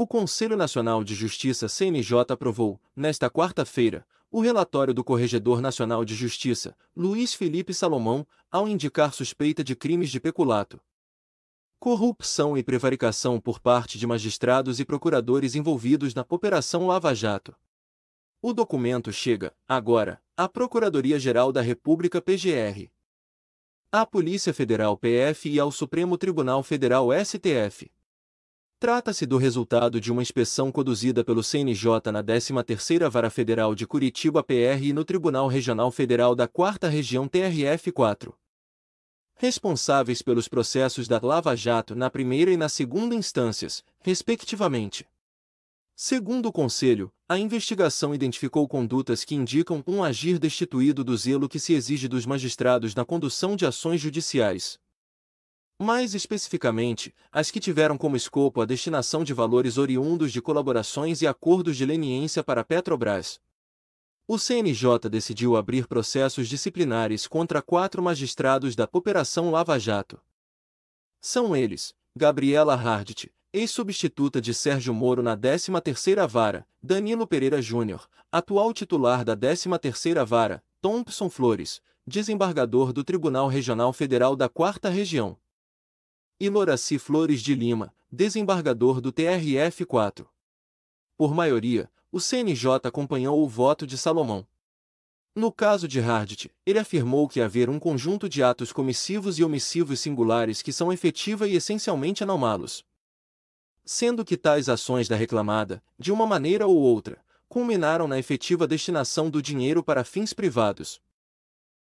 O Conselho Nacional de Justiça CNJ aprovou, nesta quarta-feira, o relatório do Corregedor Nacional de Justiça, Luiz Felipe Salomão, ao indicar suspeita de crimes de peculato, corrupção e prevaricação por parte de magistrados e procuradores envolvidos na Operação Lava Jato. O documento chega, agora, à Procuradoria-Geral da República PGR, à Polícia Federal PF e ao Supremo Tribunal Federal STF. Trata-se do resultado de uma inspeção conduzida pelo CNJ na 13ª Vara Federal de Curitiba PR e no Tribunal Regional Federal da 4 Região TRF-4. Responsáveis pelos processos da Lava Jato na primeira e na segunda instâncias, respectivamente. Segundo o Conselho, a investigação identificou condutas que indicam um agir destituído do zelo que se exige dos magistrados na condução de ações judiciais, mais especificamente, as que tiveram como escopo a destinação de valores oriundos de colaborações e acordos de leniência para Petrobras. O CNJ decidiu abrir processos disciplinares contra quatro magistrados da Operação Lava Jato. São eles, Gabriela Hardt, ex-substituta de Sérgio Moro na 13ª Vara, Danilo Pereira Júnior, atual titular da 13ª Vara, Thompson Flores, desembargador do Tribunal Regional Federal da 4 Região, e Noraci Flores de Lima, desembargador do TRF-4. Por maioria, o CNJ acompanhou o voto de Salomão. No caso de Hardt, ele afirmou que haver um conjunto de atos comissivos e omissivos singulares que são efetiva e essencialmente anomalos. Sendo que tais ações da reclamada, de uma maneira ou outra, culminaram na efetiva destinação do dinheiro para fins privados.